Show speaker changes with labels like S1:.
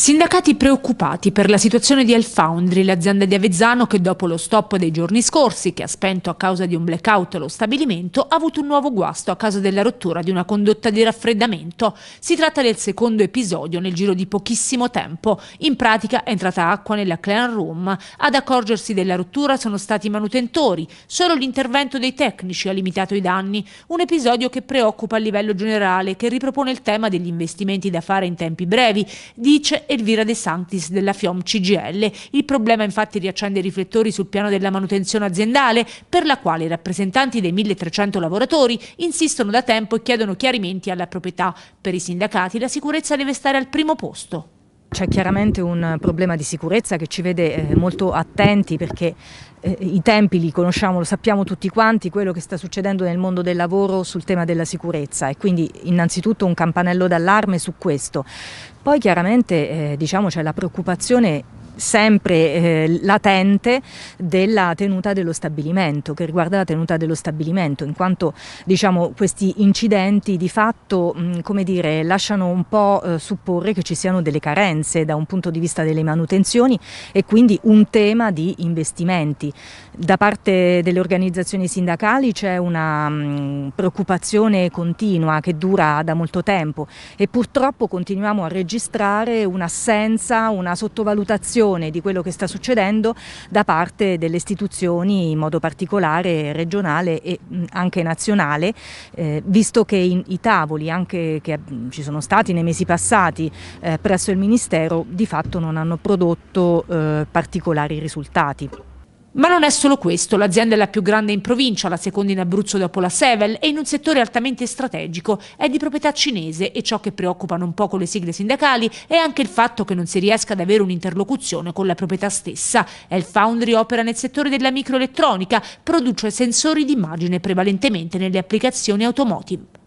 S1: Sindacati preoccupati per la situazione di Elfoundry, l'azienda di Avezzano che dopo lo stop dei giorni scorsi, che ha spento a causa di un blackout lo stabilimento, ha avuto un nuovo guasto a causa della rottura di una condotta di raffreddamento. Si tratta del secondo episodio nel giro di pochissimo tempo. In pratica è entrata acqua nella clan room. Ad accorgersi della rottura sono stati i manutentori. Solo l'intervento dei tecnici ha limitato i danni. Un episodio che preoccupa a livello generale, che ripropone il tema degli investimenti da fare in tempi brevi. Dice Elvira De Santis della FIOM CGL. Il problema infatti riaccende i riflettori sul piano della manutenzione aziendale, per la quale i rappresentanti dei 1300 lavoratori insistono da tempo e chiedono chiarimenti alla proprietà. Per i sindacati la sicurezza deve stare al primo
S2: posto. C'è chiaramente un problema di sicurezza che ci vede eh, molto attenti perché eh, i tempi li conosciamo, lo sappiamo tutti quanti, quello che sta succedendo nel mondo del lavoro sul tema della sicurezza e quindi innanzitutto un campanello d'allarme su questo. Poi chiaramente eh, diciamo, c'è la preoccupazione sempre eh, latente della tenuta dello stabilimento, che riguarda la tenuta dello stabilimento, in quanto diciamo, questi incidenti di fatto mh, dire, lasciano un po' eh, supporre che ci siano delle carenze da un punto di vista delle manutenzioni e quindi un tema di investimenti. Da parte delle organizzazioni sindacali c'è una mh, preoccupazione continua che dura da molto tempo e purtroppo continuiamo a registrare un'assenza, una sottovalutazione gestione di quello che sta succedendo da parte delle istituzioni, in modo particolare regionale e anche nazionale, eh, visto che in, i tavoli anche che ci sono stati nei mesi passati eh, presso il Ministero di fatto non hanno prodotto eh, particolari risultati.
S1: Ma non è solo questo, l'azienda è la più grande in provincia, la seconda in Abruzzo dopo la Sevel e in un settore altamente strategico, è di proprietà cinese e ciò che preoccupa non poco le sigle sindacali è anche il fatto che non si riesca ad avere un'interlocuzione con la proprietà stessa. El Foundry opera nel settore della microelettronica, produce sensori d'immagine prevalentemente nelle applicazioni automotive.